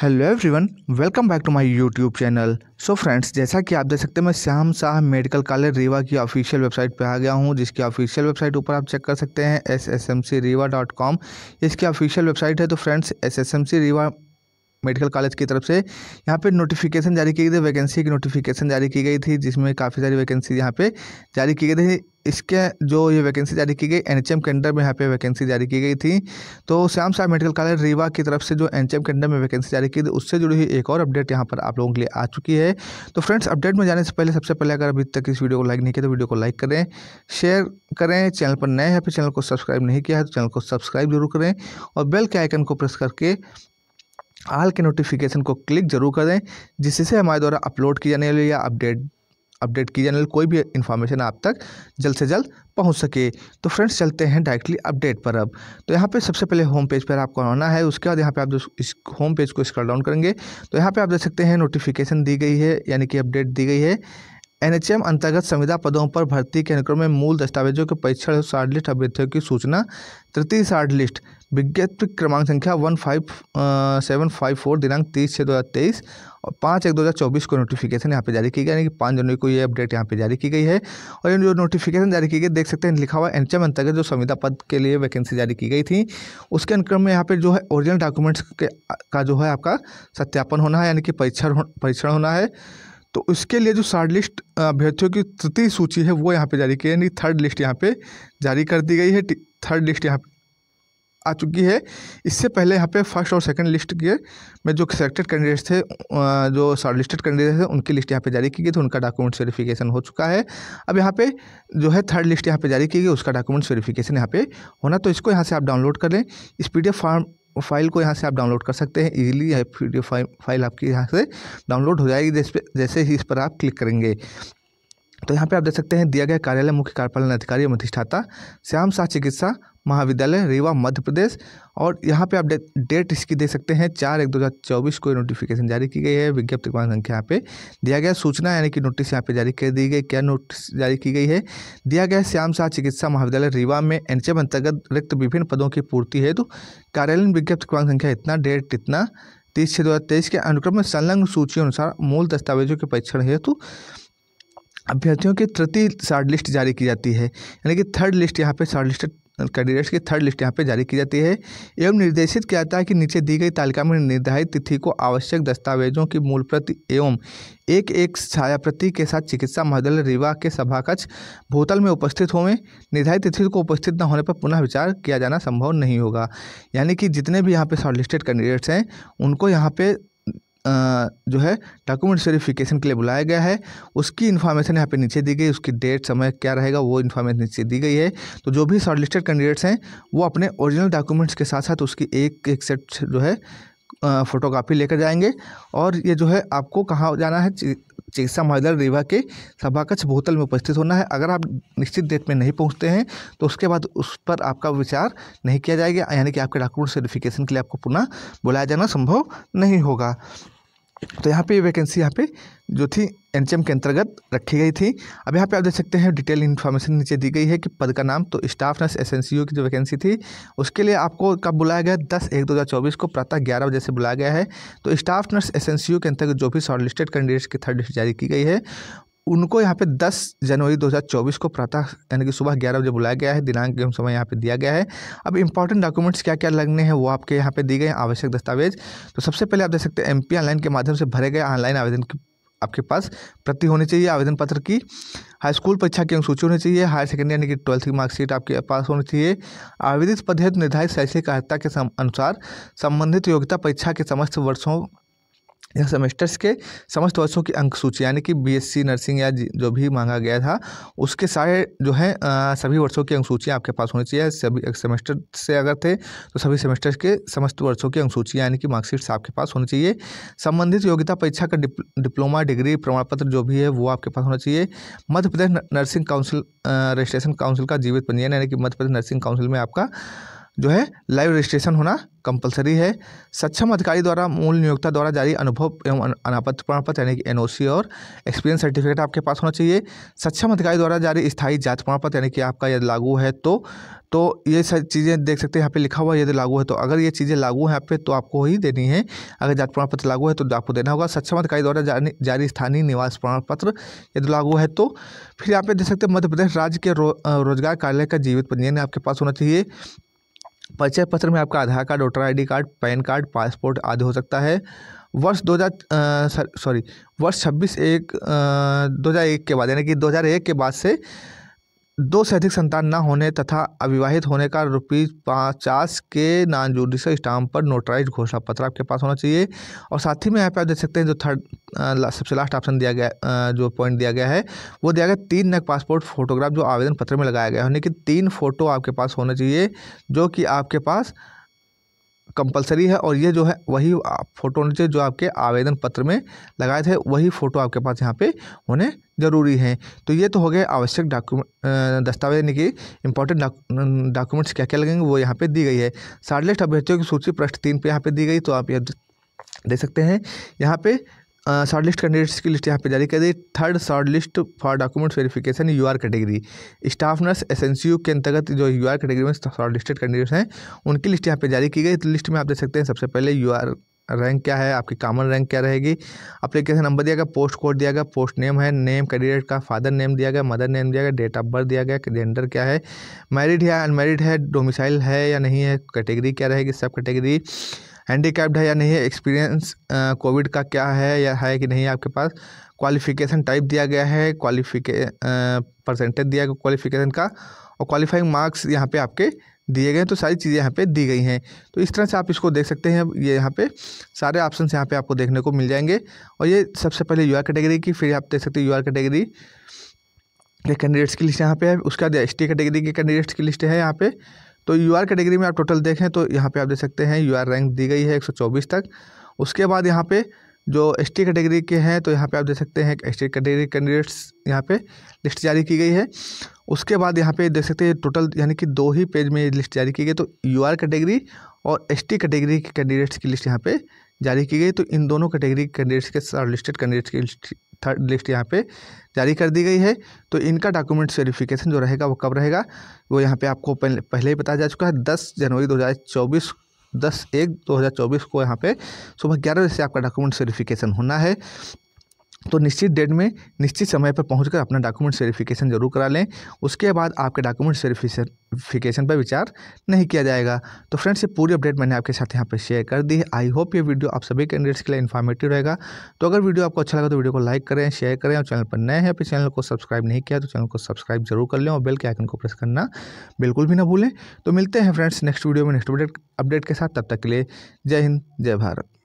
hello everyone welcome back to my YouTube channel so friends जैसा कि आप देख सकते हैं मैं श्याम शाह मेडिकल कॉलेज रीवा की ऑफिशियल वेबसाइट पे आ गया हूँ जिसकी ऑफिशियल वेबसाइट ऊपर आप चेक कर सकते हैं S S M C Rewa dot com इसकी ऑफिशियल वेबसाइट है तो friends S S M C Rewa medical college की तरफ से यहाँ पे नोटिफिकेशन जारी की गई थी वैकेंसी की नोटिफिकेशन जारी की गई थी जिसमें काफ़ी सारी वैकेंसी यहाँ पे जारी की गई थी इसके जो ये वैकेंसी जारी की गई एन एच एम के अंडर में यहाँ पे वैकेंसी जारी की गई थी तो श्याम साहब मेडिकल कॉलेज रीवा की तरफ से जो एन एच एम के अंडर में वैकेंसी जारी की थी उससे जुड़ी हुई एक और अपडेट यहाँ पर आप लोगों के लिए आ चुकी है तो फ्रेंड्स अपडेट में जाने से पहले सबसे पहले अगर अभी तक इस वीडियो को लाइक नहीं किया तो वीडियो को लाइक करें शेयर करें चैनल पर नए हैं फिर चैनल को सब्सक्राइब नहीं किया है तो चैनल को सब्सक्राइब जरूर करें और बेल के आइकन को प्रेस करके आल के नोटिफिकेशन को क्लिक जरूर कर दें जिससे हमारे द्वारा अपलोड की जाने वाली या अपडेट अपडेट की जाने वाली कोई भी इन्फॉर्मेशन आप तक जल्द से जल्द पहुंच सके तो फ्रेंड्स चलते हैं डायरेक्टली अपडेट पर अब तो यहाँ पे सबसे पहले होम पेज पर आपको आना है उसके बाद यहाँ पे आप जो इस होम पेज को स्क्रॉल डाउन करेंगे तो यहाँ पे आप देख सकते हैं नोटिफिकेशन दी गई है यानी कि अपडेट दी गई है एन अंतर्गत संविदा पदों पर भर्ती के अनुक्रम में मूल दस्तावेजों के परीक्षण शार्ट लिस्ट अभ्यर्थियों की सूचना तृतीय शार्ट लिस्ट विज्ञप्ति क्रमांक संख्या one five seven five four दिनांक तीस छः दो हज़ार तेईस और पाँच एक दो हज़ार चौबीस को नोटिफिकेशन यहाँ पे जारी की गई यानी कि पाँच जनवरी को ये अपडेट यहाँ पे जारी की गई है और ये जो नोटिफिकेशन जारी की गई देख सकते हैं लिखा हुआ एनचम अंतर्गत जो संविदा पद के लिए वैकेंसी जारी की गई थी उसके अनुक्रम में यहाँ पर जो है ओरिजिनल डॉक्यूमेंट्स के का जो है आपका सत्यापन होना है यानी कि परीक्षण परीक्षण होना है तो उसके लिए जो शार्ट लिस्ट अभ्यर्थियों की तृतीय सूची है वो यहाँ पे जारी की है यानी थर्ड लिस्ट यहाँ पे जारी कर दी गई है थर्ड लिस्ट यहाँ आ चुकी है इससे पहले यहाँ पे फर्स्ट और सेकंड लिस्ट के में जो सिलेक्टेड कैंडिडेट्स थे जो शॉर्टलिस्टेड कैंडिडेट्स थे उनकी लिस्ट यहाँ पे जारी की गई थी उनका डॉक्यूमेंट्स वेरिफिकेशन हो चुका है अब यहाँ पे जो है थर्ड लिस्ट यहाँ पे जारी की गई उसका डॉक्यूमेंट्स वेरिफिकेशन यहाँ पे होना तो इसको यहाँ से आप डाउनलोड कर लें इस पी फॉर्म फाइल को यहाँ से आप डाउनलोड कर सकते हैं ईजिली यह पी फाइल आपकी यहाँ से डाउनलोड हो जाएगी जैसे ही इस पर आप क्लिक करेंगे तो यहाँ पे आप देख सकते हैं दिया गया कार्यालय मुख्य कार्यपालन अधिकारी एवं अधिष्ठाता श्याम शाह चिकित्सा महाविद्यालय रीवा मध्य प्रदेश और यहाँ पे आप डेट इसकी दे सकते हैं चार एक दो हज़ार चौबीस को नोटिफिकेशन जारी की गई है विज्ञप्ति क्रमांक संख्या यहाँ पे दिया गया सूचना यानी कि नोटिस यहाँ पे जारी कर दी गई क्या नोटिस जारी की गई है दिया गया श्याम शाह चिकित्सा महाविद्यालय रीवा में एन अंतर्गत रिक्त विभिन्न पदों की पूर्ति हेतु तो विज्ञप्ति क्रमांक संख्या इतना डेट इतना तीस छः दो हज़ार तेईस के अनुक्रम में संलग्न सूची अनुसार मूल दस्तावेजों के परीक्षण हेतु तो अभ्यर्थियों की तृतीय शार्ट लिस्ट जारी की जाती है यानी कि थर्ड लिस्ट यहाँ पे शार्ट लिस्ट कैंडिडेट्स की थर्ड लिस्ट यहाँ पे जारी की जाती है एवं निर्देशित किया जाता है कि नीचे दी गई तालिका में निर्धारित तिथि को आवश्यक दस्तावेजों की मूल प्रति एवं एक एक छाया प्रति के साथ चिकित्सा महाविद्यालय रीवा के सभाकक्ष भूतल में उपस्थित होवें निर्धारित तिथि को उपस्थित न होने पर पुनः विचार किया जाना संभव नहीं होगा यानी कि जितने भी यहाँ पर शॉर्टलिस्टेड कैंडिडेट्स हैं उनको यहाँ पर जो है डॉक्यूमेंट वेरीफिकेशन के लिए बुलाया गया है उसकी इन्फॉर्मेशन यहाँ पे नीचे दी गई उसकी डेट समय क्या रहेगा वो इन्फॉर्मेशन नीचे दी गई है तो जो भी शॉर्टलिस्टेड कैंडिडेट्स हैं वो अपने ओरिजिनल डॉक्यूमेंट्स के साथ साथ उसकी एक एक सेट जो है फ़ोटोकॉपी लेकर जाएंगे और ये जो है आपको कहाँ जाना है चिकित्सा महाविद्यालय रीवा के सभाकक्ष भूतल में उपस्थित होना है अगर आप निश्चित डेट में नहीं पहुंचते हैं तो उसके बाद उस पर आपका विचार नहीं किया जाएगा यानी कि आपके डॉक्यूमेंट सर्टिफिकेशन के लिए आपको पुनः बुलाया जाना संभव नहीं होगा तो यहाँ पे ये वैकेंसी यहाँ पे जो थी एनसीएम के अंतर्गत रखी गई थी अब यहाँ पे आप देख सकते हैं डिटेल इन्फॉर्मेशन नीचे दी गई है कि पद का नाम तो स्टाफ नर्स एस की जो वैकेंसी थी उसके लिए आपको कब बुलाया गया दस एक दो हज़ार चौबीस को प्रातः ग्यारह बजे से बुलाया गया है तो स्टाफ नर्स एस के अंतर्गत जो भी शॉर्ट लिस्टेड कैंडिडेट्स की थर्ड लिस्ट जारी की गई है उनको यहाँ पे 10 जनवरी 2024 को प्रातः यानी कि सुबह ग्यारह बजे बुलाया गया है दिनांक एवं समय यहाँ पे दिया गया है अब इंपॉर्टेंट डॉक्यूमेंट्स क्या क्या लगने हैं वो आपके यहाँ पे दिए गए आवश्यक दस्तावेज तो सबसे पहले आप देख सकते हैं एम ऑनलाइन के माध्यम से भरे गए ऑनलाइन आवेदन की आपके पास प्रति होनी चाहिए आवेदन पत्र की हाई स्कूल परीक्षा की अनुसूची होनी चाहिए हायर सेकेंडरी यानी कि ट्वेल्थ की मार्कशीट आपके पास होनी चाहिए आवेदित पद हेतु निर्धारित शैक्षिक अहता के अनुसार संबंधित योग्यता परीक्षा के समस्त वर्षों यह सेमेस्टर्स के समस्त वर्षों की अंक सूची यानी कि बीएससी नर्सिंग या जो भी मांगा गया था उसके सारे जो हैं सभी वर्षों की अंक सूची आपके पास होनी चाहिए सभी एक सेमेस्टर से अगर थे तो सभी सेमेस्टर्स के समस्त वर्षों की अंक सूची यानी कि मार्कशीट्स आपके पास होनी चाहिए संबंधित योग्यता परीक्षा का डिप, डिप्लोमा डिग्री प्रमाण पत्र जो भी है वो आपके पास होना चाहिए Madhya Pradesh nursing council registration council का जीवित पंजीयन यानी कि मध्य प्रदेश नर्सिंग काउंसिल में आपका जो है लाइव रजिस्ट्रेशन होना कंपलसरी है सक्षम अधिकारी द्वारा मूल नियोक्ता द्वारा जारी अनुभव एवं अनापत्ति प्रमाण पत्र यानी कि एनओसी और एक्सपीरियंस सर्टिफिकेट आपके पास होना चाहिए सक्षम अधिकारी द्वारा जारी स्थायी जांच प्रमाण पत्र यानी कि आपका यदि लागू है तो तो ये सब चीज़ें देख सकते हैं यहाँ पे लिखा हुआ है यदि लागू है तो अगर ये चीज़ें लागू हैं आप पे तो आपको ही देनी है अगर जाति प्रमाण पत्र लागू है तो आपको देना होगा सक्षम अधिकारी द्वारा जारी स्थानीय निवास प्रमाण पत्र यदि लागू है तो फिर यहाँ पे देख सकते हैं मध्य प्रदेश राज्य के रो, रोजगार कार्यालय का जीवित पंजीयन आपके पास होना चाहिए परिचय पत्र में आपका Aadhaar card voter I card PAN card passport आदि हो सकता है वर्ष दो सॉरी वर्ष छब्बीस एक दो हज़ार एक के बाद यानी कि दो के बाद से दो से अधिक संतान न होने तथा अविवाहित होने का रुपीज पचास के नॉन जुडिशल स्टाम्प पर नोटराइज घोषणा पत्र आपके पास होना चाहिए और साथ ही में यहाँ पे आप देख सकते हैं जो थर्ड सबसे लास्ट ऑप्शन दिया गया जो पॉइंट दिया गया है वो दिया गया तीन नग पासपोर्ट फोटोग्राफ जो आवेदन पत्र में लगाया गया है यानी कि तीन फोटो आपके पास होना चाहिए जो कि आपके पास कंपलसरी है और ये जो है वही फ़ोटो होने चाहिए जो आपके आवेदन पत्र में लगाए थे वही फ़ोटो आपके पास यहाँ पे होने ज़रूरी हैं तो ये तो हो गए आवश्यक डॉक्यूमेंट दस्तावेज यानी कि इंपॉर्टेंट डॉक्यूमेंट्स क्या क्या लगेंगे वो यहाँ पे दी गई है लिस्ट अभ्यर्थियों की सूची पृष्ठ तीन पे यहाँ पे दी गई तो आप ये देख सकते हैं यहाँ पर शॉर्ट लिस्ट कैंडिडेट्स की लिस्ट यहाँ पे जारी कर दी third short list for documents verification U R category staff nurse S N C U के अंतर्गत जो यू आर कैटेगरी में शॉर्ट लिस्टेड कैंडिडेट्स हैं उनकी लिस्ट यहाँ पे जारी की गई तो लिस्ट में आप देख सकते हैं सबसे पहले यू आर रैंक क्या है आपकी कॉमन रैंक क्या रहेगी अप्लीकेशन नंबर दिया गया पोस्ट कोड दिया गया पोस्ट नेम है नेम कैंडिडेट का फादर नेम दिया गया मदर नेम दिया गया डेट ऑफ बर्थ दिया गया जेंडर क्या है मैरिड या अनमेरिड है डोमिसाइल है या नहीं है कैटेगरी क्या रहेगी सब कैटेगरी हैंडीकैप्ड है या नहीं है एक्सपीरियंस कोविड का क्या है या है कि नहीं आपके पास क्वालिफिकेशन टाइप दिया गया है क्वालिफिके परसेंटेज दिया गया क्वालिफिकेशन का और क्वालिफाइंग मार्क्स यहाँ पे आपके दिए गए हैं तो सारी चीज़ें यहाँ पे दी गई हैं तो इस तरह से आप इसको देख सकते हैं ये यहाँ पे सारे ऑप्शन यहाँ पे आपको देखने को मिल जाएंगे और ये सबसे पहले यू कैटेगरी की फिर आप देख सकते हैं यू कैटेगरी के कैंडिडेट्स की लिस्ट यहाँ पे है उसके बाद एस कैटेगरी के कैंडिडेट्स की लिस्ट है यहाँ पर तो यू आर कैटेगरी में आप टोटल देखें तो यहाँ पे आप देख सकते हैं यू आर रैंक दी गई है 124 तक उसके बाद यहाँ पे जो एस टी कैटेगरी के हैं तो यहाँ पे आप देख सकते हैं एस टी कैटेगरी कैंडिडेट्स यहाँ पे लिस्ट जारी की गई है उसके बाद यहाँ पे देख सकते हैं टोटल यानी कि दो ही पेज में लिस्ट जारी की गई तो यू आर कैटेगरी और एस टी कैटेगरी के कैंडिडेट्स की लिस्ट यहाँ पे जारी की गई तो इन दोनों कैटेगरी कैंडिडेट्स के साथ लिस्टेड कैंडिडेट्स की थर्ड लिस्ट यहाँ पे जारी कर दी गई है तो इनका डॉक्यूमेंट्स वेरिफिकेशन जो रहेगा वो कब रहेगा वो यहाँ पे आपको पहले ही बताया जा चुका है दस जनवरी 2024 दस एक चौबीस को यहाँ पे सुबह ग्यारह बजे से आपका डॉक्यूमेंट्स वेरिफिकेशन होना है तो निश्चित डेट में निश्चित समय पर पहुंचकर अपना डॉक्यूमेंट्स सेरिफिकेशन जरूर करा लें उसके बाद आपके डॉक्यूमेंट्स वेरिफिकेशन पर विचार नहीं किया जाएगा तो फ्रेंड्स ये पूरी अपडेट मैंने आपके साथ यहाँ पर शेयर कर दी है आई होप ये वीडियो आप सभी कैंडिडेट्स के लिए इन्फॉर्मेटिव रहेगा तो अगर वीडियो आपको अच्छा लगा तो वीडियो को लाइक करें शेयर करें और चैनल पर नए हैं अपने चैनल को सब्सक्राइब नहीं किया तो चैनल को सब्सक्राइब जरूर कर लें और बेल के आइकन को प्रेस करना बिल्कुल भी ना भूलें तो मिलते हैं फ्रेंड्स नेक्स्ट वीडियो में नेक्स्ट अपडेट अपडेट के साथ तब तक के लिए जय हिंद जय भारत